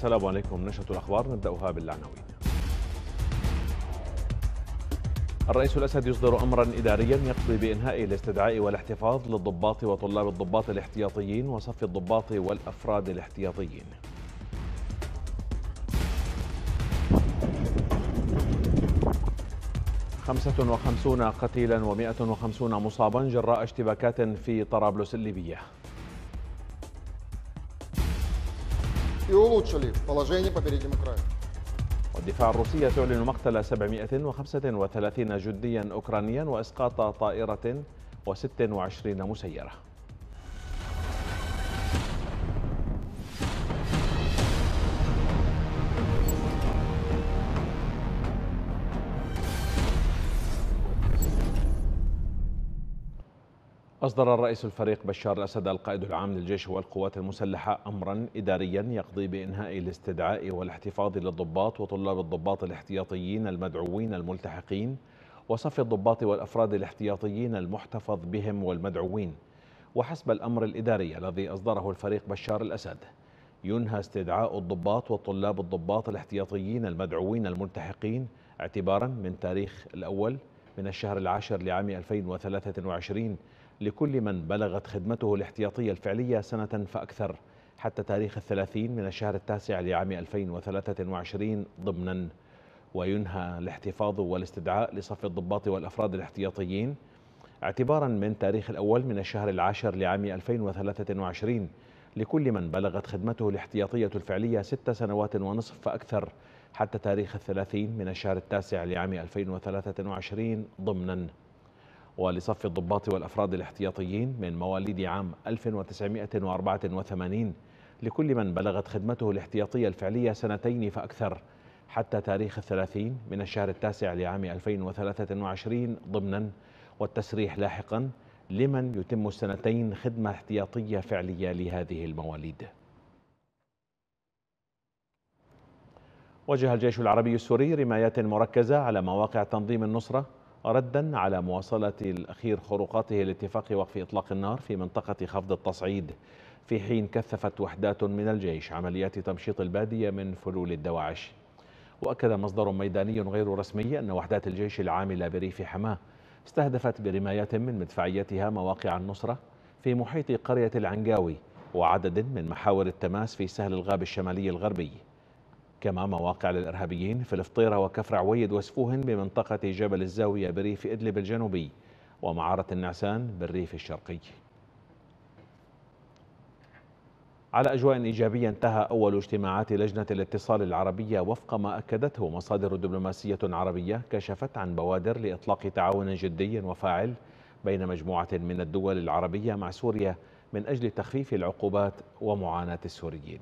السلام عليكم نشرة الأخبار نبدأها بالعناوين الرئيس الأسد يصدر أمرا إداريا يقضي بإنهاء الاستدعاء والاحتفاظ للضباط وطلاب الضباط الاحتياطيين وصف الضباط والأفراد الاحتياطيين خمسة وخمسون قتيلا ومائة وخمسون مصابا جراء اشتباكات في طرابلس الليبية и улучшили положение по переднему Украины. الدفاع الروسي تعلن مقتل 735 جنديا أوكرانيا وإسقاط طائرة و26 مسيرة أصدر الرئيس الفريق بشار الأسد القائد العام للجيش والقوات المسلحة أمرا إداريا يقضي بإنهاء الاستدعاء والاحتفاظ للضباط وطلاب الضباط الاحتياطيين المدعوين الملتحقين وصف الضباط والأفراد الاحتياطيين المحتفظ بهم والمدعوين وحسب الأمر الإداري الذي أصدره الفريق بشار الأسد ينهى استدعاء الضباط وطلاب الضباط الاحتياطيين المدعوين الملتحقين اعتبارا من تاريخ الأول من الشهر العاشر لعام 2023 لكل من بلغت خدمته الاحتياطية الفعلية سنة فأكثر حتى تاريخ الثلاثين من الشهر التاسع لعام 2023 ضمنا وينهى الاحتفاظ والاستدعاء لصف الضباط والأفراد الاحتياطيين اعتبارا من تاريخ الأول من الشهر العاشر لعام 2023 لكل من بلغت خدمته الاحتياطية الفعلية ست سنوات ونصف فأكثر حتى تاريخ الثلاثين من الشهر التاسع لعام 2023 ضمناً ولصف الضباط والأفراد الاحتياطيين من مواليد عام 1984 لكل من بلغت خدمته الاحتياطية الفعلية سنتين فأكثر حتى تاريخ الثلاثين من الشهر التاسع لعام 2023 ضمنا والتسريح لاحقا لمن يتم السنتين خدمة احتياطية فعلية لهذه المواليد وجه الجيش العربي السوري رمايات مركزة على مواقع تنظيم النصرة ردا على مواصلة الأخير خروقاته لاتفاق وقف إطلاق النار في منطقة خفض التصعيد في حين كثفت وحدات من الجيش عمليات تمشيط البادية من فلول الدواعش وأكد مصدر ميداني غير رسمي أن وحدات الجيش العاملة بريف حماه استهدفت برمايات من مدفعيتها مواقع النصرة في محيط قرية العنقاوي وعدد من محاور التماس في سهل الغاب الشمالي الغربي كما مواقع للإرهابيين في الفطيرة وكفر عويد وسفوهن بمنطقة جبل الزاوية بريف إدلب الجنوبي ومعارة النعسان بالريف الشرقي على أجواء إيجابية انتهى أول اجتماعات لجنة الاتصال العربية وفق ما أكدته مصادر دبلوماسية عربية كشفت عن بوادر لإطلاق تعاون جدي وفاعل بين مجموعة من الدول العربية مع سوريا من أجل تخفيف العقوبات ومعاناة السوريين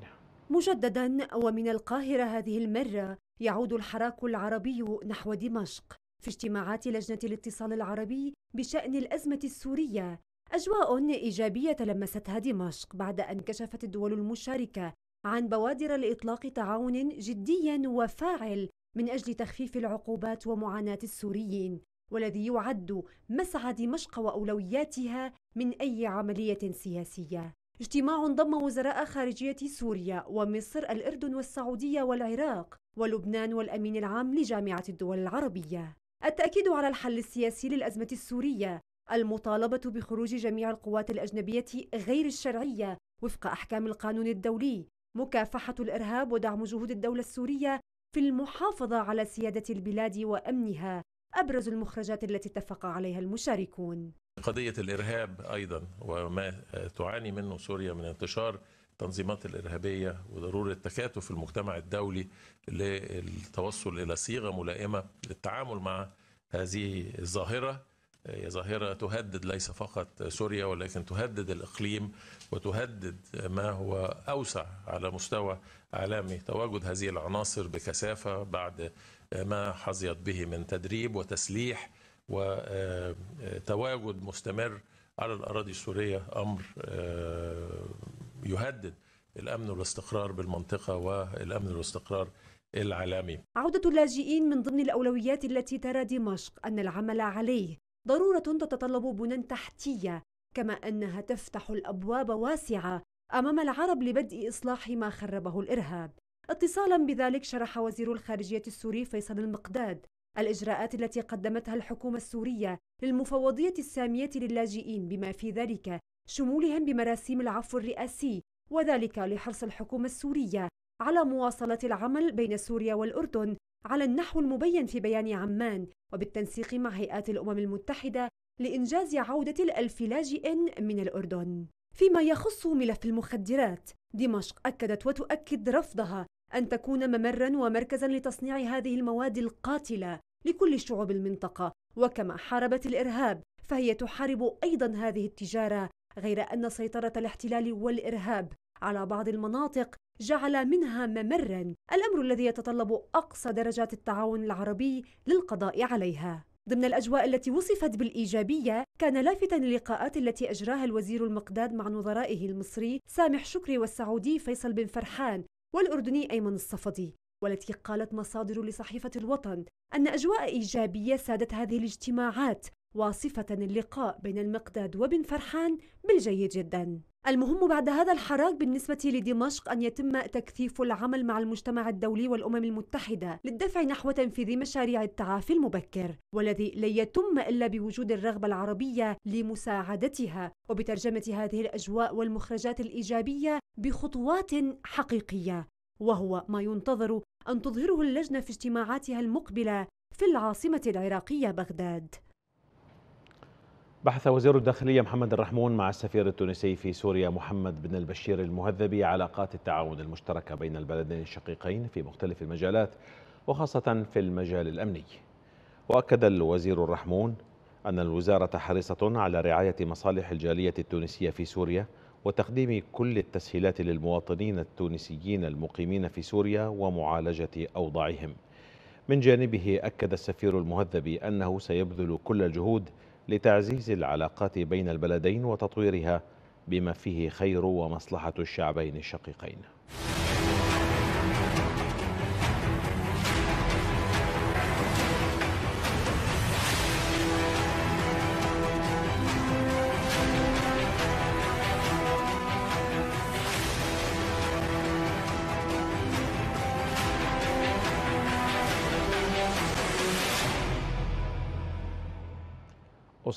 مجددا ومن القاهرة هذه المرة يعود الحراك العربي نحو دمشق في اجتماعات لجنة الاتصال العربي بشأن الأزمة السورية أجواء إيجابية تلمستها دمشق بعد أن كشفت الدول المشاركة عن بوادر لإطلاق تعاون جدي وفاعل من أجل تخفيف العقوبات ومعاناة السوريين والذي يعد مسعى دمشق وأولوياتها من أي عملية سياسية اجتماع ضم وزراء خارجية سوريا ومصر الأردن والسعودية والعراق ولبنان والأمين العام لجامعة الدول العربية التأكيد على الحل السياسي للأزمة السورية المطالبة بخروج جميع القوات الأجنبية غير الشرعية وفق أحكام القانون الدولي مكافحة الإرهاب ودعم جهود الدولة السورية في المحافظة على سيادة البلاد وأمنها أبرز المخرجات التي اتفق عليها المشاركون قضية الإرهاب أيضا وما تعاني منه سوريا من انتشار التنظيمات الإرهابية وضرورة تكاتف المجتمع الدولي للتوصل إلى صيغة ملائمة للتعامل مع هذه الظاهرة هي ظاهرة تهدد ليس فقط سوريا ولكن تهدد الإقليم وتهدد ما هو أوسع على مستوى عالمي تواجد هذه العناصر بكثافة بعد ما حظيت به من تدريب وتسليح وتواجد آه، آه، مستمر على الأراضي السورية أمر آه، يهدد الأمن والاستقرار بالمنطقة والأمن والاستقرار العالمي عودة اللاجئين من ضمن الأولويات التي ترى دمشق أن العمل عليه ضرورة تتطلب بنى تحتية كما أنها تفتح الأبواب واسعة أمام العرب لبدء إصلاح ما خربه الإرهاب اتصالا بذلك شرح وزير الخارجية السوري فيصل المقداد الإجراءات التي قدمتها الحكومة السورية للمفوضية السامية للاجئين بما في ذلك شمولهم بمراسيم العفو الرئاسي وذلك لحرص الحكومة السورية على مواصلة العمل بين سوريا والأردن على النحو المبين في بيان عمان وبالتنسيق مع هيئات الأمم المتحدة لإنجاز عودة الألف لاجئ من الأردن فيما يخص ملف المخدرات دمشق أكدت وتؤكد رفضها أن تكون ممرا ومركزا لتصنيع هذه المواد القاتلة لكل شعوب المنطقة وكما حاربت الإرهاب فهي تحارب أيضا هذه التجارة غير أن سيطرة الاحتلال والإرهاب على بعض المناطق جعل منها ممرا الأمر الذي يتطلب أقصى درجات التعاون العربي للقضاء عليها ضمن الأجواء التي وصفت بالإيجابية كان لافتا اللقاءات التي أجراها الوزير المقداد مع نظرائه المصري سامح شكري والسعودي فيصل بن فرحان والأردني أيمن الصفدي والتي قالت مصادر لصحيفة الوطن أن أجواء إيجابية سادت هذه الاجتماعات واصفة اللقاء بين المقداد وبن فرحان بالجيد جدا المهم بعد هذا الحراك بالنسبة لدمشق أن يتم تكثيف العمل مع المجتمع الدولي والأمم المتحدة للدفع نحو تنفيذ مشاريع التعافي المبكر والذي لن يتم إلا بوجود الرغبة العربية لمساعدتها وبترجمة هذه الأجواء والمخرجات الإيجابية بخطوات حقيقية وهو ما ينتظر أن تظهره اللجنة في اجتماعاتها المقبلة في العاصمة العراقية بغداد بحث وزير الداخلية محمد الرحمون مع السفير التونسي في سوريا محمد بن البشير المهذبي علاقات التعاون المشتركة بين البلدين الشقيقين في مختلف المجالات وخاصة في المجال الأمني وأكد الوزير الرحمون أن الوزارة حريصة على رعاية مصالح الجالية التونسية في سوريا وتقديم كل التسهيلات للمواطنين التونسيين المقيمين في سوريا ومعالجة أوضاعهم من جانبه أكد السفير المهذبي أنه سيبذل كل الجهود لتعزيز العلاقات بين البلدين وتطويرها بما فيه خير ومصلحة الشعبين الشقيقين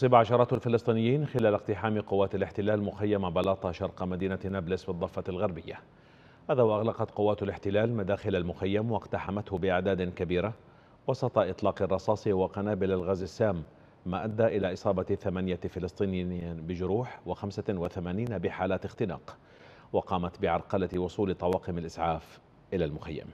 أصيب عشرات الفلسطينيين خلال اقتحام قوات الاحتلال مخيم بلاطة شرق مدينة نابلس بالضفة الغربية هذا وأغلقت قوات الاحتلال مداخل المخيم واقتحمته بأعداد كبيرة وسط إطلاق الرصاص وقنابل الغاز السام ما أدى إلى إصابة ثمانية فلسطينيين بجروح وخمسة وثمانين بحالات اختناق وقامت بعرقلة وصول طواقم الإسعاف إلى المخيم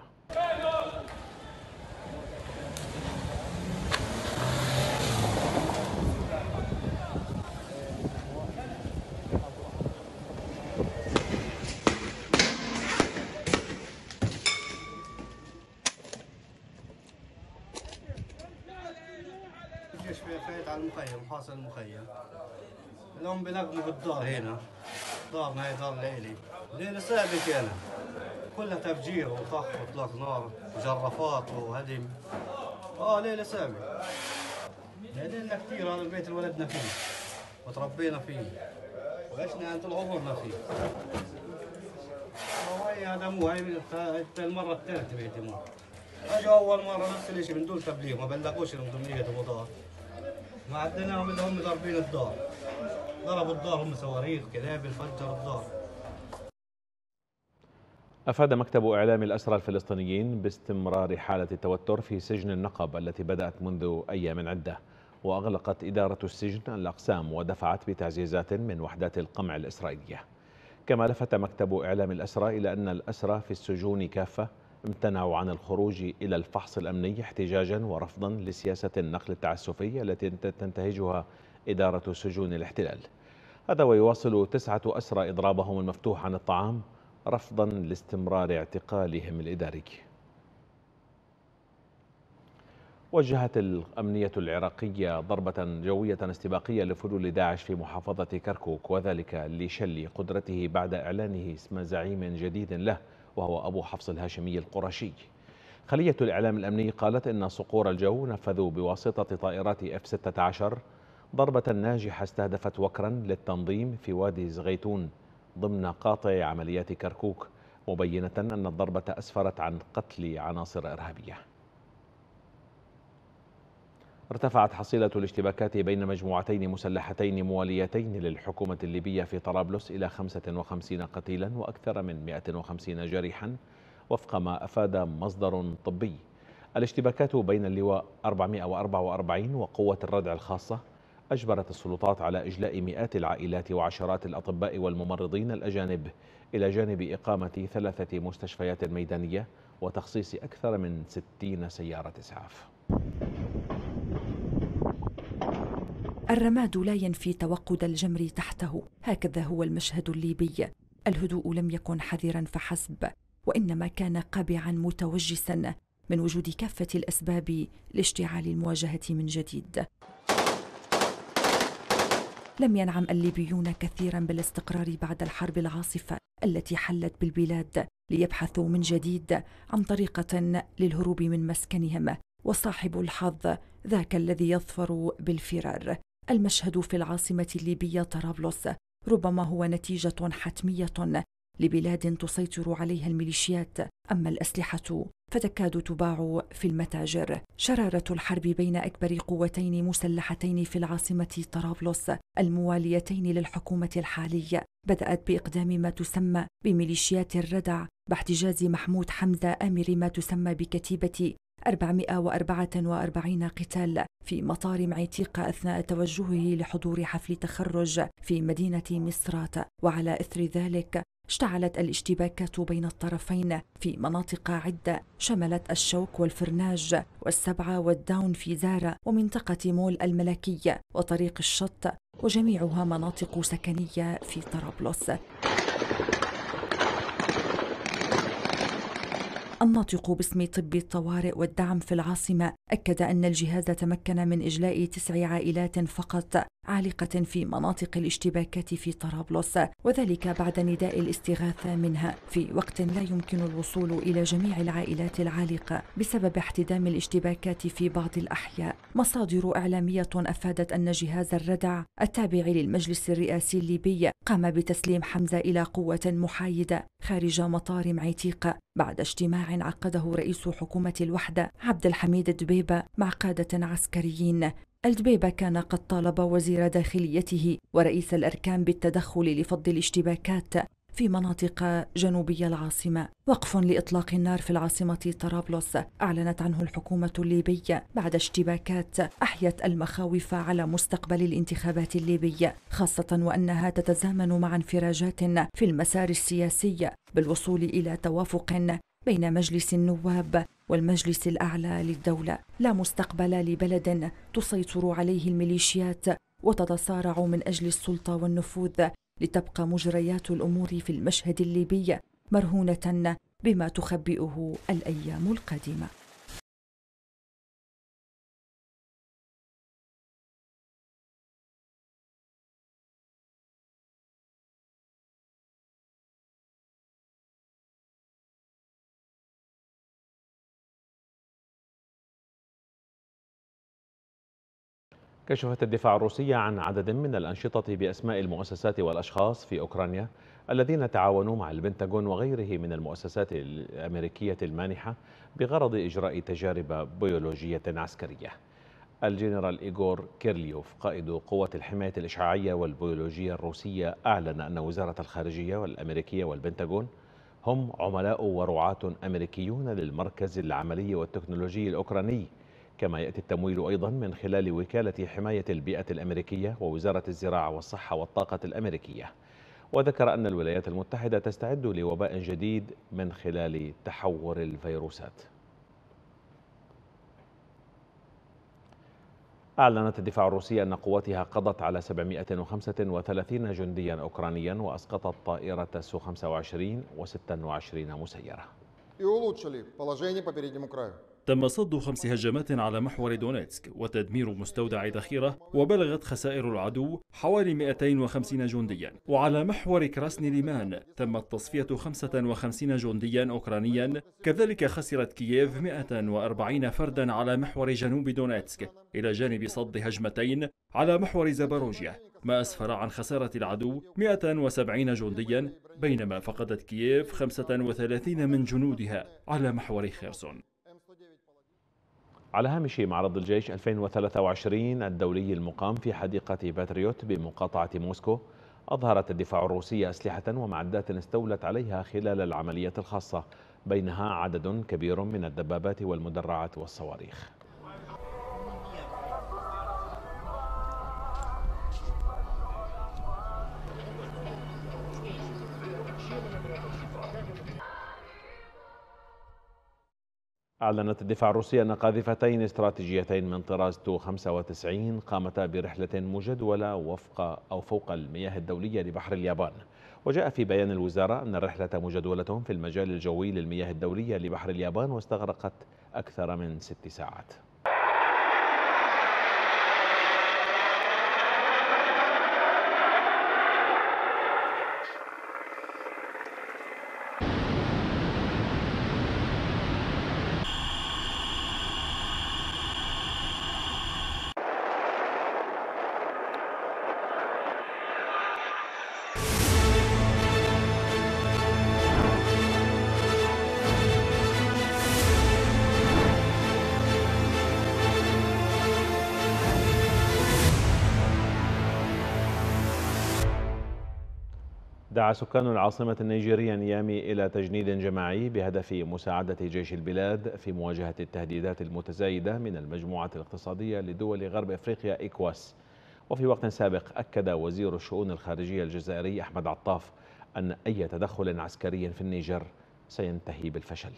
فاصل المخيم اليوم بنقموا بالدار هنا دارنا هي دار ليلي ليلة صعبه أنا يعني. كلها تفجير وطخ وطلق نار وجرافات وهدم اه ليلة سابق ليلة كثير هذا البيت اللي ولدنا فيه وتربينا فيه وعشنا طول عمرنا فيه هاي هذا مو هاي المرة الثالثة بيتي مو اجوا أول مرة نفس الشيء من دون تبليغ ما بلغوش المدمرية المضاد ما عدناهم اللي هم ضاربين الدار ضربوا الدار هم صواريخ كلابل فجر الدار أفاد مكتب إعلام الأسرى الفلسطينيين باستمرار حالة التوتر في سجن النقب التي بدأت منذ أيام عدة وأغلقت إدارة السجن الأقسام ودفعت بتعزيزات من وحدات القمع الإسرائيلية كما لفت مكتب إعلام الأسرى إلى أن الأسرى في السجون كافة امتنعوا عن الخروج إلى الفحص الأمني احتجاجا ورفضا لسياسة النقل التعسفية التي تنتهجها إدارة سجون الاحتلال هذا ويواصل تسعة أسرى إضرابهم المفتوح عن الطعام رفضا لاستمرار اعتقالهم الإداري وجهت الأمنية العراقية ضربة جوية استباقية لفلول داعش في محافظة كركوك وذلك لشل قدرته بعد إعلانه اسم زعيم جديد له وهو أبو حفص الهاشمي القرشي خلية الإعلام الأمني قالت إن صقور الجو نفذوا بواسطة طائرات F-16 ضربة ناجحة استهدفت وكرا للتنظيم في وادي زغيتون ضمن قاطع عمليات كركوك مبينة أن الضربة أسفرت عن قتل عناصر إرهابية ارتفعت حصيلة الاشتباكات بين مجموعتين مسلحتين مواليتين للحكومة الليبية في طرابلس إلى 55 قتيلا وأكثر من 150 جريحا وفق ما أفاد مصدر طبي الاشتباكات بين اللواء 444 وقوة الردع الخاصة أجبرت السلطات على إجلاء مئات العائلات وعشرات الأطباء والممرضين الأجانب إلى جانب إقامة ثلاثة مستشفيات ميدانية وتخصيص أكثر من 60 سيارة إسعاف الرماد لا ينفي توقد الجمر تحته هكذا هو المشهد الليبي الهدوء لم يكن حذرا فحسب وانما كان قابعا متوجسا من وجود كافه الاسباب لاشتعال المواجهه من جديد لم ينعم الليبيون كثيرا بالاستقرار بعد الحرب العاصفه التي حلت بالبلاد ليبحثوا من جديد عن طريقه للهروب من مسكنهم وصاحب الحظ ذاك الذي يظفر بالفرار المشهد في العاصمة الليبية طرابلس ربما هو نتيجة حتمية لبلاد تسيطر عليها الميليشيات أما الأسلحة فتكاد تباع في المتاجر شرارة الحرب بين أكبر قوتين مسلحتين في العاصمة طرابلس المواليتين للحكومة الحالية بدأت بإقدام ما تسمى بميليشيات الردع باحتجاز محمود حمزة آمر ما تسمى بكتيبة 444 قتال في مطار معيتيق أثناء توجهه لحضور حفل تخرج في مدينة مصرات وعلى إثر ذلك اشتعلت الاشتباكات بين الطرفين في مناطق عدة شملت الشوك والفرناج والسبعة والداون في زارة ومنطقة مول الملكية وطريق الشط وجميعها مناطق سكنية في طرابلس الناطق باسم طب الطوارئ والدعم في العاصمة أكد أن الجهاز تمكن من إجلاء تسع عائلات فقط عالقة في مناطق الاشتباكات في طرابلس وذلك بعد نداء الاستغاثة منها في وقت لا يمكن الوصول إلى جميع العائلات العالقة بسبب احتدام الاشتباكات في بعض الأحياء مصادر إعلامية أفادت أن جهاز الردع التابع للمجلس الرئاسي الليبي قام بتسليم حمزة إلى قوة محايدة خارج مطار معتيقة بعد اجتماع عقده رئيس حكومة الوحدة عبد الحميد الدبيبة مع قادة عسكريين الدبيبة كان قد طالب وزير داخليته ورئيس الأركان بالتدخل لفض الاشتباكات في مناطق جنوبي العاصمة وقف لإطلاق النار في العاصمة طرابلس أعلنت عنه الحكومة الليبية بعد اشتباكات أحيت المخاوف على مستقبل الانتخابات الليبية خاصة وأنها تتزامن مع انفراجات في المسار السياسي بالوصول إلى توافق بين مجلس النواب والمجلس الأعلى للدولة لا مستقبل لبلد تسيطر عليه الميليشيات وتتصارع من أجل السلطة والنفوذ لتبقى مجريات الأمور في المشهد الليبي مرهونة بما تخبئه الأيام القادمة كشفت الدفاع الروسية عن عدد من الأنشطة بأسماء المؤسسات والأشخاص في أوكرانيا الذين تعاونوا مع البنتاغون وغيره من المؤسسات الأمريكية المانحة بغرض إجراء تجارب بيولوجية عسكرية الجنرال إيغور كيرليوف قائد قوة الحماية الإشعاعية والبيولوجية الروسية أعلن أن وزارة الخارجية والأمريكية والبنتاغون هم عملاء ورعاة أمريكيون للمركز العملي والتكنولوجي الأوكراني كما يأتي التمويل أيضا من خلال وكالة حماية البيئة الأمريكية ووزارة الزراعة والصحة والطاقة الأمريكية وذكر أن الولايات المتحدة تستعد لوباء جديد من خلال تحور الفيروسات أعلنت الدفاع الروسي أن قواتها قضت على 735 جنديا أوكرانيا وأسقطت طائرة سو 25 و 26 مسيرة. تم صد خمس هجمات على محور دونيتسك وتدمير مستودع ذخيرة وبلغت خسائر العدو حوالي 250 جنديا وعلى محور كراسني ليمان تمت تصفية 55 جنديا أوكرانيا كذلك خسرت كييف 140 فردا على محور جنوب دونيتسك إلى جانب صد هجمتين على محور زاباروجيا ما أسفر عن خسارة العدو 170 جنديا بينما فقدت كييف 35 من جنودها على محور خيرسون على هامش معرض الجيش 2023 الدولي المقام في حديقة باتريوت بمقاطعة موسكو أظهرت الدفاع الروسي أسلحة ومعدات استولت عليها خلال العمليات الخاصة بينها عدد كبير من الدبابات والمدرعات والصواريخ أعلنت الدفاع الروسي أن قاذفتين استراتيجيتين من طراز تو 95 قامتا برحلة مجدولة وفق أو فوق المياه الدولية لبحر اليابان وجاء في بيان الوزارة أن الرحلة مجدولة في المجال الجوي للمياه الدولية لبحر اليابان واستغرقت أكثر من ست ساعات دعا سكان العاصمة النيجيرية نيامي إلى تجنيد جماعي بهدف مساعدة جيش البلاد في مواجهة التهديدات المتزايدة من المجموعة الاقتصادية لدول غرب إفريقيا إيكواس وفي وقت سابق أكد وزير الشؤون الخارجية الجزائري أحمد عطاف أن أي تدخل عسكري في النيجر سينتهي بالفشل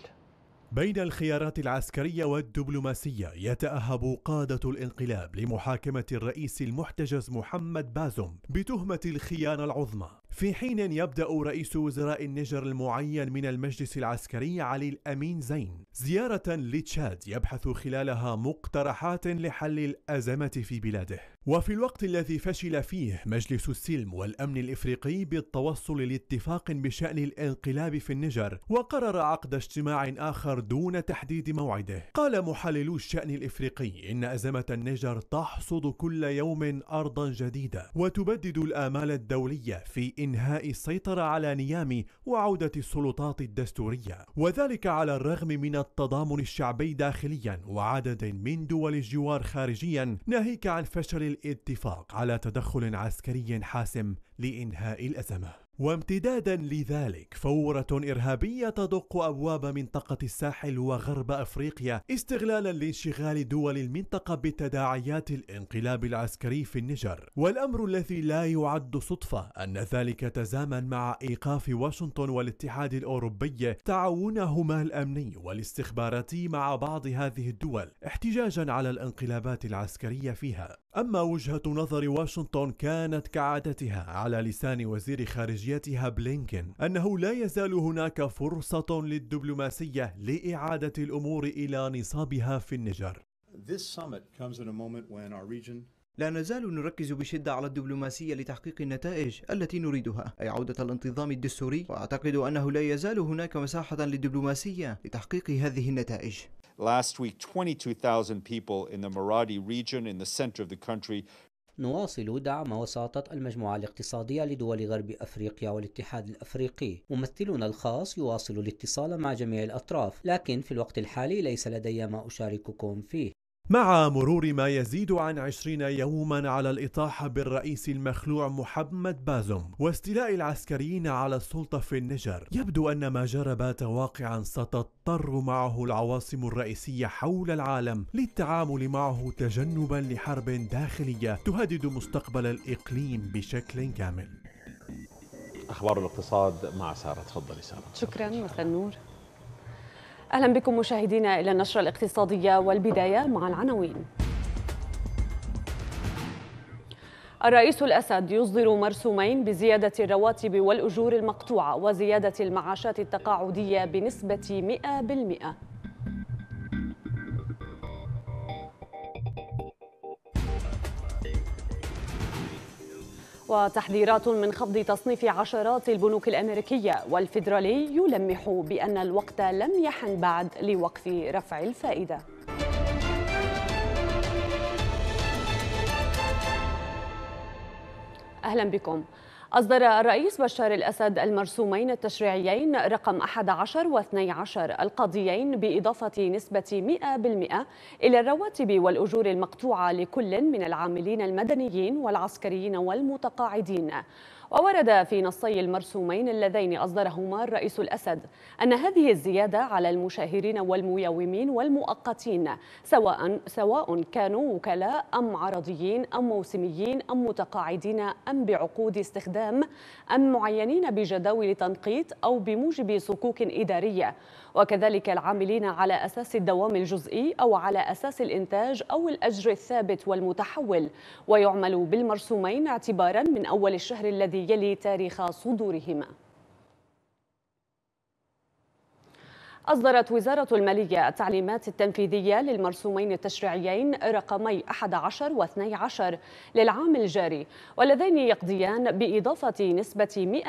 بين الخيارات العسكرية والدبلوماسية يتأهب قادة الانقلاب لمحاكمة الرئيس المحتجز محمد بازم بتهمة الخيانة العظمى في حين يبدأ رئيس وزراء النيجر المعين من المجلس العسكري علي الأمين زين زيارة لتشاد يبحث خلالها مقترحات لحل الأزمة في بلاده وفي الوقت الذي فشل فيه مجلس السلم والأمن الإفريقي بالتوصل لاتفاق بشأن الانقلاب في النيجر وقرر عقد اجتماع آخر دون تحديد موعده قال محللو الشأن الإفريقي إن أزمة النيجر تحصد كل يوم أرضا جديدة وتبدد الآمال الدولية في لإنهاء السيطرة على نيامي وعودة السلطات الدستورية وذلك على الرغم من التضامن الشعبي داخليا وعدد من دول الجوار خارجيا ناهيك عن فشل الاتفاق على تدخل عسكري حاسم لإنهاء الأزمة وامتدادا لذلك فورة إرهابية تدق أبواب منطقة الساحل وغرب أفريقيا استغلالا لانشغال دول المنطقة بتداعيات الانقلاب العسكري في النيجر والأمر الذي لا يعد صدفة أن ذلك تزامن مع إيقاف واشنطن والاتحاد الأوروبي تعاونهما الأمني والاستخباراتي مع بعض هذه الدول احتجاجا على الانقلابات العسكرية فيها أما وجهة نظر واشنطن كانت كعادتها على لسان وزير خارجية خارجيتها بلينكن أنه لا يزال هناك فرصة للدبلوماسية لإعادة الأمور إلى نصابها في النجر لا نزال نركز بشدة على الدبلوماسية لتحقيق النتائج التي نريدها أي عودة الانتظام الدستوري وأعتقد أنه لا يزال هناك مساحة للدبلوماسية لتحقيق هذه النتائج Last week, 22,000 people in the Maradi region in the center of the country نواصل دعم وساطة المجموعة الاقتصادية لدول غرب أفريقيا والاتحاد الأفريقي ممثلنا الخاص يواصل الاتصال مع جميع الأطراف لكن في الوقت الحالي ليس لدي ما أشارككم فيه مع مرور ما يزيد عن عشرين يوما على الإطاحة بالرئيس المخلوع محمد بازم واستيلاء العسكريين على السلطة في النجر يبدو أن ما جرى بات واقعا ستضطر معه العواصم الرئيسية حول العالم للتعامل معه تجنبا لحرب داخلية تهدد مستقبل الإقليم بشكل كامل أخبار الاقتصاد مع سارة تفضلي سارة شكرا مساء النور أهلا بكم مشاهدينا إلى النشرة الاقتصادية والبداية مع العناوين الرئيس الأسد يصدر مرسومين بزيادة الرواتب والأجور المقطوعة وزيادة المعاشات التقاعدية بنسبة 100% وتحذيرات من خفض تصنيف عشرات البنوك الأمريكية والفيدرالي يلمح بأن الوقت لم يحن بعد لوقف رفع الفائدة أهلا بكم أصدر الرئيس بشار الأسد المرسومين التشريعيين رقم 11 و 12 القاضيين بإضافة نسبة 100% إلى الرواتب والأجور المقطوعة لكل من العاملين المدنيين والعسكريين والمتقاعدين وورد في نصي المرسومين اللذين أصدرهما الرئيس الأسد أن هذه الزيادة على المشاهرين والمياومين والمؤقتين سواء سواء كانوا وكلاء أم عرضيين أم موسميين أم متقاعدين أم بعقود استخدام أم معينين بجداول تنقيط أو بموجب صكوك إدارية وكذلك العاملين على أساس الدوام الجزئي أو على أساس الإنتاج أو الأجر الثابت والمتحول ويعمل بالمرسومين اعتبارا من أول الشهر الذي يلي تاريخ صدورهما أصدرت وزارة المالية التعليمات التنفيذية للمرسومين التشريعيين رقمي 11 و 12 للعام الجاري واللذين يقضيان بإضافة نسبة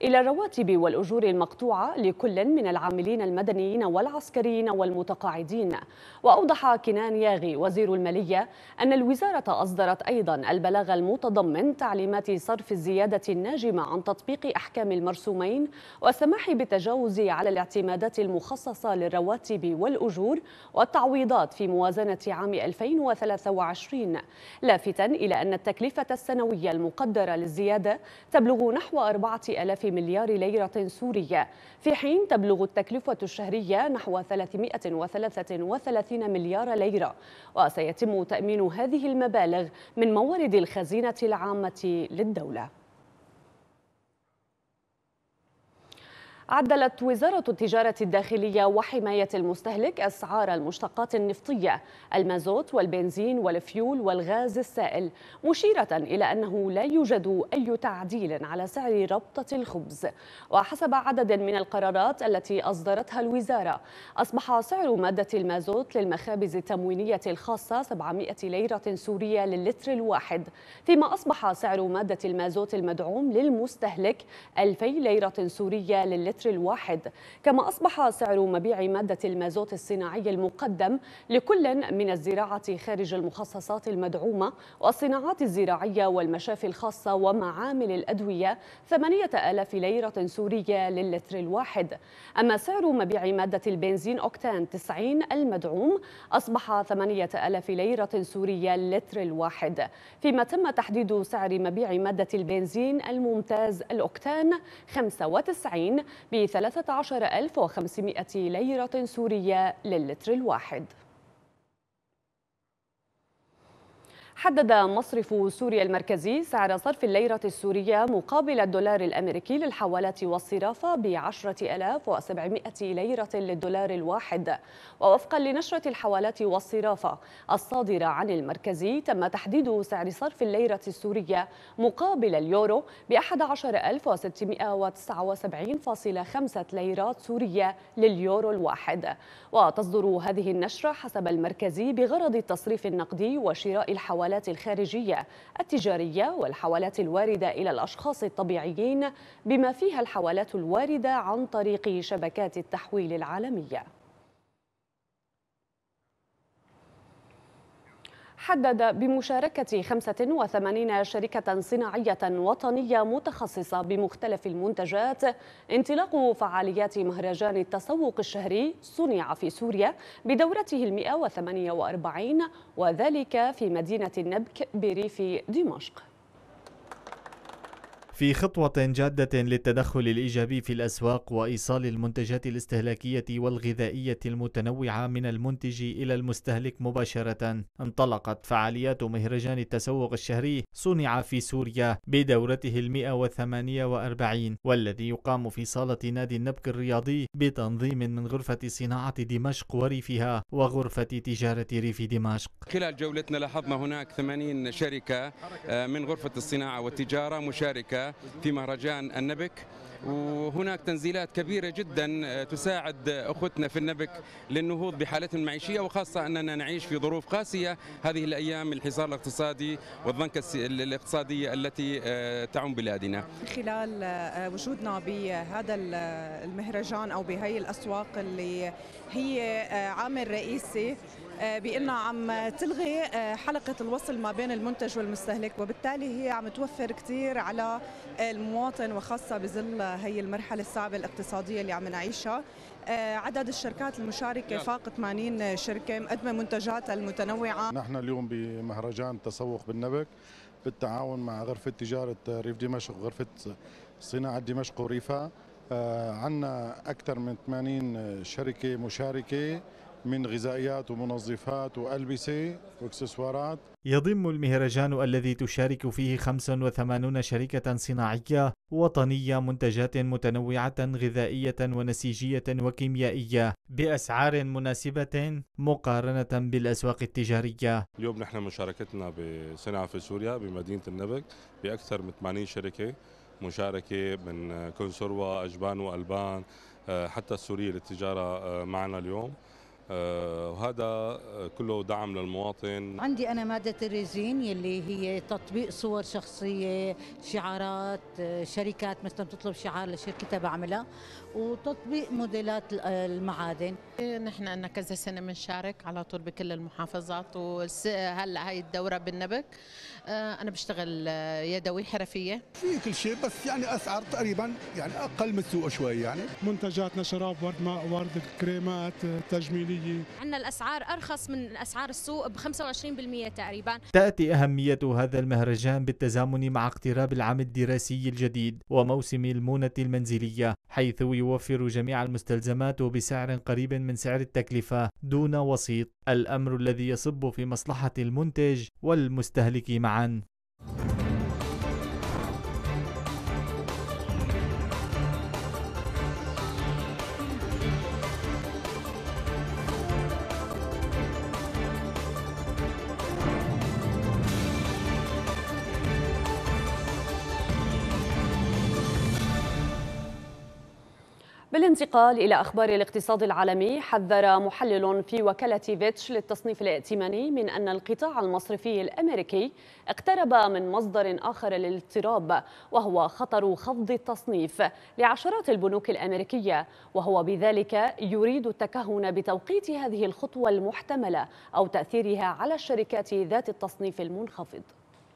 100% إلى الرواتب والأجور المقطوعة لكل من العاملين المدنيين والعسكريين والمتقاعدين وأوضح كنان ياغي وزير المالية أن الوزارة أصدرت أيضا البلاغ المتضمن تعليمات صرف الزيادة الناجمة عن تطبيق أحكام المرسومين والسماح بالتجاوز على الاعتمادات المخصصة للرواتب والأجور والتعويضات في موازنة عام 2023 لافتا إلى أن التكلفة السنوية المقدرة للزيادة تبلغ نحو 4000 مليار ليرة سورية في حين تبلغ التكلفة الشهرية نحو 333 مليار ليرة وسيتم تأمين هذه المبالغ من موارد الخزينة العامة للدولة عدلت وزارة التجارة الداخلية وحماية المستهلك أسعار المشتقات النفطية المازوت والبنزين والفيول والغاز السائل مشيرة إلى أنه لا يوجد أي تعديل على سعر ربطة الخبز وحسب عدد من القرارات التي أصدرتها الوزارة أصبح سعر مادة المازوت للمخابز التموينية الخاصة 700 ليرة سورية للتر الواحد فيما أصبح سعر مادة المازوت المدعوم للمستهلك 2000 ليرة سورية للتر للتر الواحد كما أصبح سعر مبيع مادة المازوت الصناعي المقدم لكل من الزراعة خارج المخصصات المدعومة والصناعات الزراعية والمشافي الخاصة ومعامل الأدوية 8000 ليرة سورية للتر الواحد أما سعر مبيع مادة البنزين أوكتان 90 المدعوم أصبح 8000 ليرة سورية للتر الواحد فيما تم تحديد سعر مبيع مادة البنزين الممتاز الأوكتان 95 ب 13500 ليرة سورية للتر الواحد حدد مصرف سوريا المركزي سعر صرف الليرة السورية مقابل الدولار الأمريكي للحوالات والصرافة ب 10700 ليرة للدولار الواحد ووفقا لنشرة الحوالات والصرافة الصادرة عن المركزي تم تحديد سعر صرف الليرة السورية مقابل اليورو ب 11679.5 ليرات سورية لليورو الواحد وتصدر هذه النشرة حسب المركزي بغرض التصريف النقدي وشراء الحوالات الحوالات الخارجية التجارية والحوالات الواردة إلى الأشخاص الطبيعيين بما فيها الحوالات الواردة عن طريق شبكات التحويل العالمية حدد بمشاركة 85 شركة صناعية وطنية متخصصة بمختلف المنتجات انطلاق فعاليات مهرجان التسوق الشهري صنع في سوريا بدورته وثمانية 148 وذلك في مدينة النبك بريف دمشق في خطوة جادة للتدخل الإيجابي في الأسواق وإيصال المنتجات الاستهلاكية والغذائية المتنوعة من المنتج إلى المستهلك مباشرة، انطلقت فعاليات مهرجان التسوق الشهري صنع في سوريا بدورته المئة وثمانية وأربعين والذي يقام في صالة نادي النبك الرياضي بتنظيم من غرفة صناعة دمشق وريفها وغرفة تجارة ريف دمشق. خلال جولتنا لاحظنا هناك 80 شركة آه، من غرفة الصناعة والتجارة مشاركة في مهرجان النبك وهناك تنزيلات كبيرة جدا آه، تساعد أخوتنا في النبك للنهوض بحالتهم المعيشية وخاصة أننا نعيش في ظروف قاسية هذه الأيام الحصار الاقتصادي والضنكة الاقتصادية التي آه، تعم بلادنا خلال آه، وجودنا بهذا المهرجان أو بهي الأسواق اللي هي عامل رئيسي آه، بانها عم تلغي آه، حلقه الوصل ما بين المنتج والمستهلك وبالتالي هي عم توفر كثير على المواطن وخاصه بظل هي المرحله الصعبه الاقتصاديه اللي عم نعيشها آه، عدد الشركات المشاركه نعم. فاق 80 شركه مقدمه منتجاتها المتنوعه نحن اليوم بمهرجان تسوق بالنبك بالتعاون مع غرفه تجاره ريف دمشق وغرفه صناعه دمشق وريفها عندنا اكثر من 80 شركه مشاركه من غذائيات ومنظفات وألبسة واكسسوارات يضم المهرجان الذي تشارك فيه 85 شركة صناعية وطنية منتجات متنوعة غذائية ونسيجية وكيميائية بأسعار مناسبة مقارنة بالأسواق التجارية اليوم نحن مشاركتنا بصناعة في سوريا بمدينة النبك بأكثر من 80 شركة مشاركة من كونسروا أجبان وألبان آه، حتى السورية للتجارة آه، معنا اليوم وهذا آه، آه، كله دعم للمواطن عندي أنا مادة الريزين يلي هي تطبيق صور شخصية شعارات آه، شركات مثلا تطلب شعار لشركة بعملها وتطبيق موديلات المعادن نحن أنا كذا سنة بنشارك على طول بكل المحافظات وهلا هاي الدورة بالنبك أنا بشتغل يدوي حرفية في كل شيء بس يعني أسعار تقريبا يعني أقل من السوق شوي يعني منتجاتنا شراب ورد ماء ورد كريمات تجميلية العالمية عندنا الأسعار أرخص من أسعار السوق ب 25% تقريبا تأتي أهمية هذا المهرجان بالتزامن مع اقتراب العام الدراسي الجديد وموسم المونة المنزلية حيث يوفر جميع المستلزمات بسعر قريب من سعر التكلفة دون وسيط الأمر الذي يصب في مصلحة المنتج والمستهلك معا بالانتقال إلى أخبار الاقتصاد العالمي حذر محلل في وكالة فيتش للتصنيف الائتماني من أن القطاع المصرفي الأمريكي اقترب من مصدر آخر للاضطراب وهو خطر خفض التصنيف لعشرات البنوك الأمريكية وهو بذلك يريد التكهن بتوقيت هذه الخطوة المحتملة أو تأثيرها على الشركات ذات التصنيف المنخفض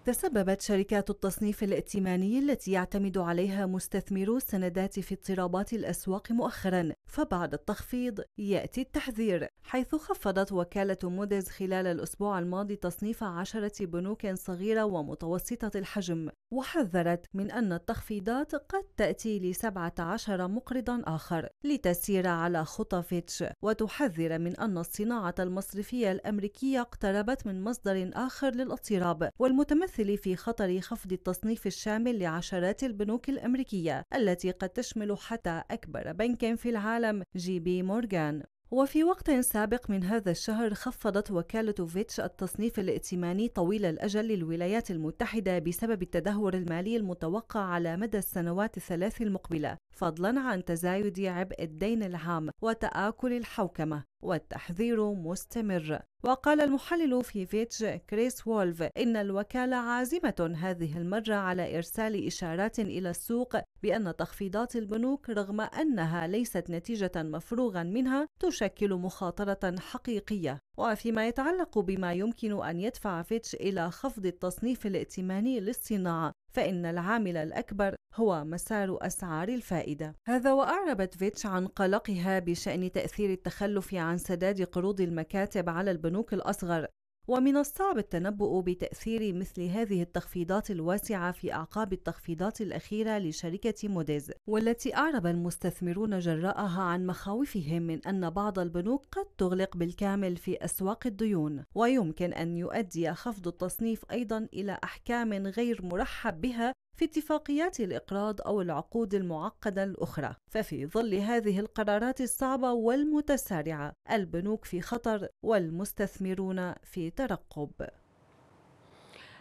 تسببت شركات التصنيف الائتماني التي يعتمد عليها مستثمرو السندات في اضطرابات الأسواق مؤخرا فبعد التخفيض يأتي التحذير حيث خفضت وكالة موديز خلال الأسبوع الماضي تصنيف عشرة بنوك صغيرة ومتوسطة الحجم وحذرت من أن التخفيضات قد تأتي لسبعة عشر مقرضا آخر لتسير على خطى فيتش وتحذر من أن الصناعة المصرفية الأمريكية اقتربت من مصدر آخر للاضطراب والمتمثل الممثل في خطر خفض التصنيف الشامل لعشرات البنوك الأمريكية التي قد تشمل حتى أكبر بنك في العالم جي بي مورغان وفي وقت سابق من هذا الشهر خفضت وكالة فيتش التصنيف الائتماني طويل الأجل للولايات المتحدة بسبب التدهور المالي المتوقع على مدى السنوات الثلاث المقبلة فضلا عن تزايد عبء الدين العام وتآكل الحوكمة والتحذير مستمر وقال المحلل في فيتش كريس وولف إن الوكالة عازمة هذه المرة على إرسال إشارات إلى السوق بأن تخفيضات البنوك رغم أنها ليست نتيجة مفروغا منها تشكل مخاطرة حقيقية وفيما يتعلق بما يمكن أن يدفع فيتش إلى خفض التصنيف الائتماني للصناعة فإن العامل الأكبر هو مسار أسعار الفائدة. هذا وأعربت فيتش عن قلقها بشأن تأثير التخلف عن سداد قروض المكاتب على البنوك الأصغر، ومن الصعب التنبؤ بتأثير مثل هذه التخفيضات الواسعة في أعقاب التخفيضات الأخيرة لشركة موديز والتي أعرب المستثمرون جراءها عن مخاوفهم من أن بعض البنوك قد تغلق بالكامل في أسواق الديون ويمكن أن يؤدي خفض التصنيف أيضا إلى أحكام غير مرحب بها في اتفاقيات الإقراض أو العقود المعقدة الأخرى ففي ظل هذه القرارات الصعبة والمتسارعة البنوك في خطر والمستثمرون في ترقب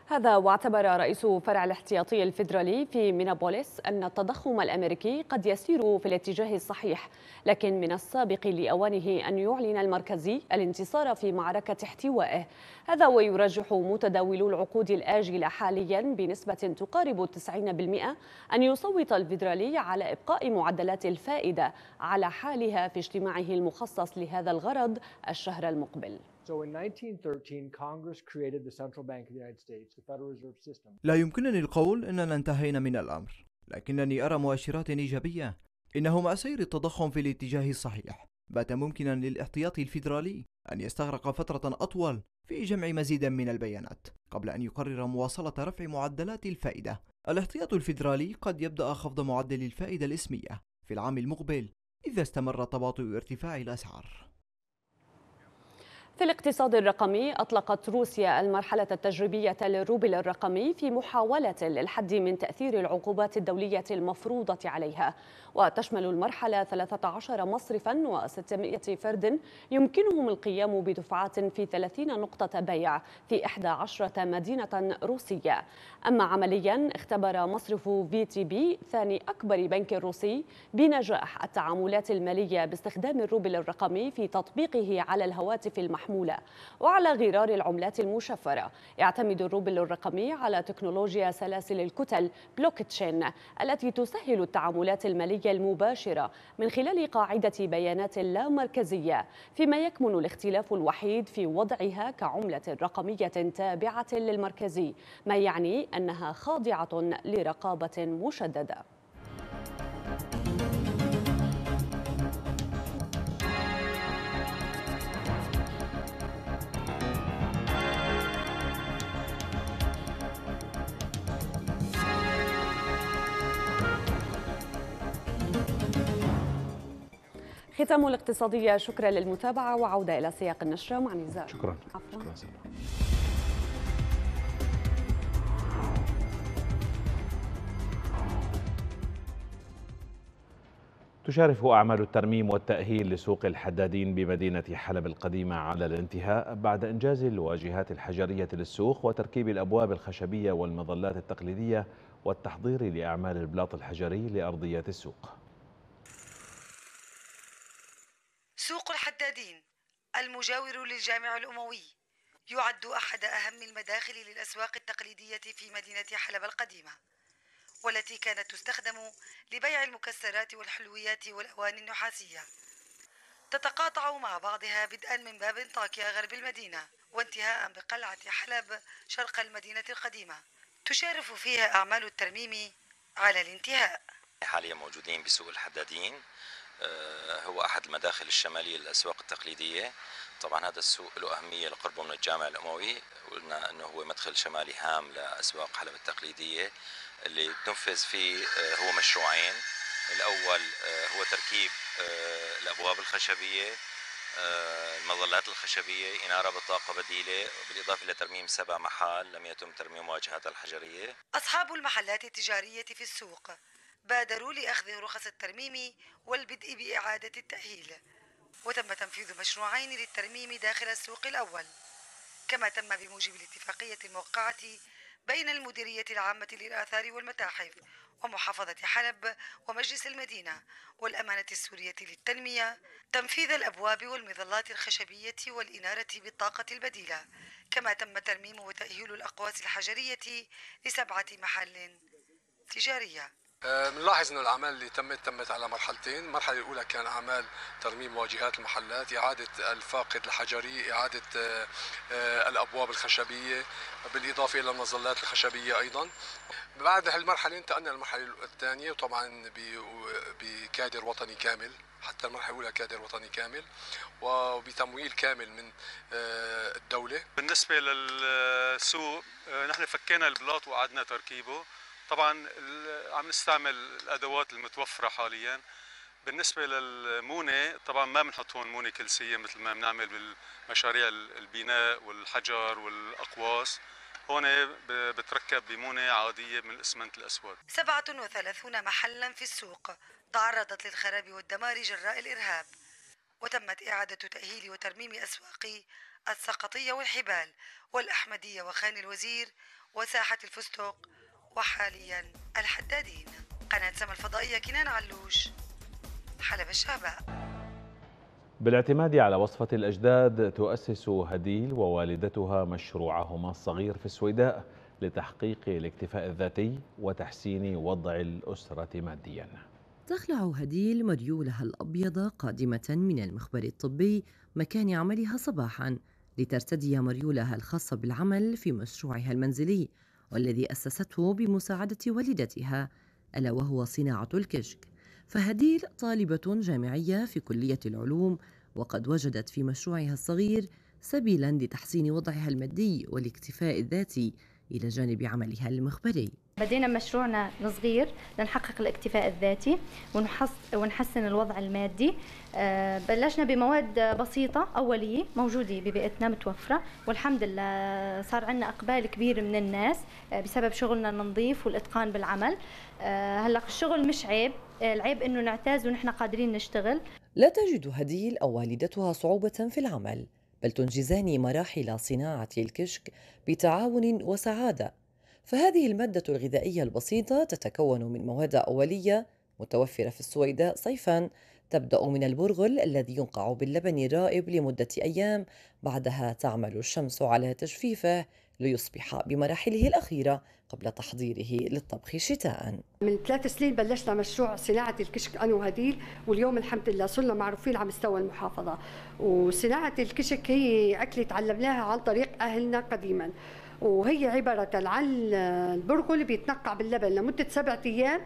هذا واعتبر رئيس فرع الاحتياطي الفيدرالي في مينابوليس أن التضخم الأمريكي قد يسير في الاتجاه الصحيح لكن من السابق لأوانه أن يعلن المركزي الانتصار في معركة احتوائه هذا ويرجح متداولو العقود الآجلة حاليا بنسبة تقارب 90% أن يصوت الفيدرالي على إبقاء معدلات الفائدة على حالها في اجتماعه المخصص لهذا الغرض الشهر المقبل So in 1913, Congress created the Central Bank of the United States, the Federal Reserve System. لا يمكنني القول أننا انتهينا من الأمر، لكنني أرى مؤشرات إيجابية. إنه مع سير التضخم في الاتجاه الصحيح، بات ممكنا للاحتياطي الفيدرالي أن يستغرق فترة أطول في جمع مزيد من البيانات قبل أن يقرر مواصلة رفع معدلات الفائدة. الاحتياط الفيدرالي قد يبدأ خفض معدل الفائدة الإسمية في العام المقبل إذا استمر تباطؤ ارتفاع الأسعار. في الاقتصاد الرقمي أطلقت روسيا المرحلة التجريبية للروبل الرقمي في محاولة للحد من تأثير العقوبات الدولية المفروضة عليها وتشمل المرحلة 13 مصرفا و600 فرد يمكنهم القيام بدفعات في 30 نقطة بيع في 11 مدينة روسية أما عمليا اختبر مصرف في تي بي ثاني أكبر بنك روسي بنجاح التعاملات المالية باستخدام الروبل الرقمي في تطبيقه على الهواتف المحمولة المحمولة وعلى غرار العملات المشفرة يعتمد الروبل الرقمي على تكنولوجيا سلاسل الكتل بلوك تشين التي تسهل التعاملات المالية المباشرة من خلال قاعدة بيانات لا مركزية فيما يكمن الاختلاف الوحيد في وضعها كعملة رقمية تابعة للمركزي ما يعني أنها خاضعة لرقابة مشددة ختام الاقتصادية شكرا للمتابعة وعودة إلى سياق النشرة مع نزار شكرا عفوا. شكرا سلام. تشارف أعمال الترميم والتأهيل لسوق الحدادين بمدينة حلب القديمة على الانتهاء بعد إنجاز الواجهات الحجرية للسوق وتركيب الأبواب الخشبية والمظلات التقليدية والتحضير لأعمال البلاط الحجري لأرضية السوق المجاور للجامع الأموي يعد أحد أهم المداخل للأسواق التقليدية في مدينة حلب القديمة والتي كانت تستخدم لبيع المكسرات والحلويات والأواني النحاسية تتقاطع مع بعضها بدءا من باب طاكيا غرب المدينة وانتهاء بقلعة حلب شرق المدينة القديمة تشارف فيها أعمال الترميم على الانتهاء حاليا موجودين بسوق الحدادين آه، هو أحد المداخل الشمالية للأسواق التقليدية طبعا هذا السوق له أهمية لقربه من الجامع الأموي قلنا أنه هو مدخل شمالي هام لأسواق حلب التقليدية اللي تنفذ فيه آه، هو مشروعين الأول آه، هو تركيب الأبواب الخشبية المظلات الخشبية إنارة بطاقة بديلة بالإضافة لترميم سبع محال لم يتم ترميم واجهات الحجرية أصحاب المحلات التجارية في السوق بادروا لأخذ رخص الترميم والبدء بإعادة التأهيل وتم تنفيذ مشروعين للترميم داخل السوق الأول كما تم بموجب الاتفاقية الموقعة بين المديرية العامة للآثار والمتاحف ومحافظة حلب ومجلس المدينة والأمانة السورية للتنمية تنفيذ الأبواب والمظلات الخشبية والإنارة بالطاقة البديلة كما تم ترميم وتأهيل الأقواس الحجرية لسبعة محل تجارية آه، بنلاحظ انه الاعمال اللي تمت تمت على مرحلتين، المرحله الاولى كان اعمال ترميم واجهات المحلات، اعاده الفاقد الحجري، اعاده آه، آه، الابواب الخشبيه، بالاضافه الى المظلات الخشبيه ايضا. بعد هالمرحله انتقلنا للمرحله الثانيه وطبعا بكادر وطني كامل حتى المرحله الاولى كادر وطني كامل وبتمويل كامل من الدوله. بالنسبه للسوق نحن فكينا البلاط وقعدنا تركيبه طبعا عم نستعمل الادوات المتوفره حاليا بالنسبه للمونه طبعا ما بنحط هون مونه كلسيه مثل ما بنعمل بالمشاريع البناء والحجر والاقواس هون بتركب بمونه عاديه من الاسمنت الاسود 37 محلا في السوق تعرضت للخراب والدمار جراء الارهاب وتمت اعاده تاهيل وترميم اسواق السقطيه والحبال والاحمديه وخان الوزير وساحه الفستق وحاليا الحدادين قناة سما الفضائية كنان علوش حلب الشعباء بالاعتماد على وصفة الأجداد تؤسس هديل ووالدتها مشروعهما الصغير في السويداء لتحقيق الاكتفاء الذاتي وتحسين وضع الأسرة مادياً تخلع هديل مريولها الأبيض قادمة من المخبر الطبي مكان عملها صباحاً لترتدي مريولها الخاصة بالعمل في مشروعها المنزلي والذي أسسته بمساعدة والدتها ألا وهو صناعة الكشك فهديل طالبة جامعية في كلية العلوم وقد وجدت في مشروعها الصغير سبيلا لتحسين وضعها المادي والاكتفاء الذاتي إلى جانب عملها المخبري بدينا مشروعنا الصغير لنحقق الاكتفاء الذاتي ونحسن الوضع المادي آه، بلشنا بمواد بسيطة أولية موجودة ببيئتنا متوفرة والحمد لله صار عندنا إقبال كبير من الناس آه، بسبب شغلنا النظيف والإتقان بالعمل آه، هلا الشغل مش عيب العيب إنه نعتاز ونحن قادرين نشتغل لا تجد هديل أو والدتها صعوبة في العمل بل تنجزان مراحل صناعة الكشك بتعاون وسعادة فهذه المادة الغذائية البسيطة تتكون من مواد أولية متوفرة في السويداء صيفاً تبدأ من البرغل الذي ينقع باللبن الرائب لمدة أيام بعدها تعمل الشمس على تجفيفه ليصبح بمراحله الأخيرة قبل تحضيره للطبخ شتاء من ثلاث سنين بلشنا مشروع صناعة الكشك أنا وهديل واليوم الحمد لله صرنا معروفين على مستوى المحافظة وصناعة الكشك هي أكلة تعلمناها عن طريق أهلنا قديما وهي عبارة عن البرغل بيتنقع باللبن لمدة سبعة أيام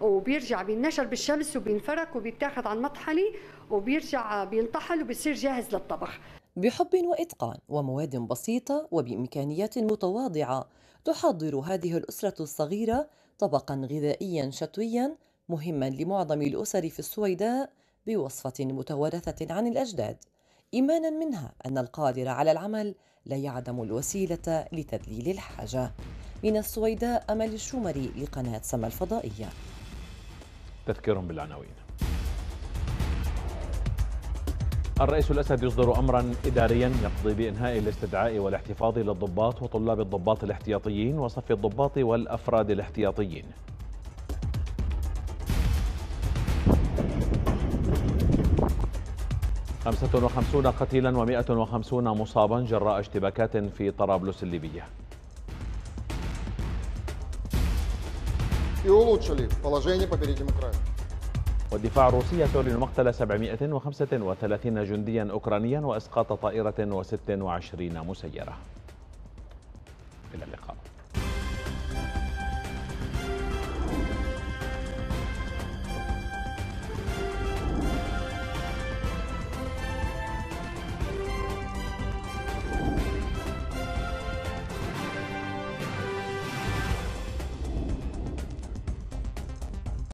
وبيرجع بينشر بالشمس وبينفرك وبيتاخذ عن مطحنة وبيرجع بينطحن وبيصير جاهز للطبخ بحب وإتقان ومواد بسيطة وبإمكانيات متواضعة تحضر هذه الأسرة الصغيرة طبقا غذائيا شتويا مهما لمعظم الأسر في السويداء بوصفة متوارثة عن الأجداد إيمانا منها أن القادر على العمل لا يعدم الوسيلة لتذليل الحاجة من السويداء أمل الشومري لقناة سما الفضائية تذكير بالعناوين الرئيس الأسد يصدر أمرا إداريا يقضي بإنهاء الاستدعاء والاحتفاظ للضباط وطلاب الضباط الاحتياطيين وصف الضباط والأفراد الاحتياطيين خمسة وخمسون قتيلا ومائة وخمسون مصابا جراء اشتباكات في طرابلس الليبية и улучшили положение по والدفاع الروسي تعلن مقتل 735 جنديا أوكرانيا وإسقاط طائرة و26 مسيرة إلى اللقاء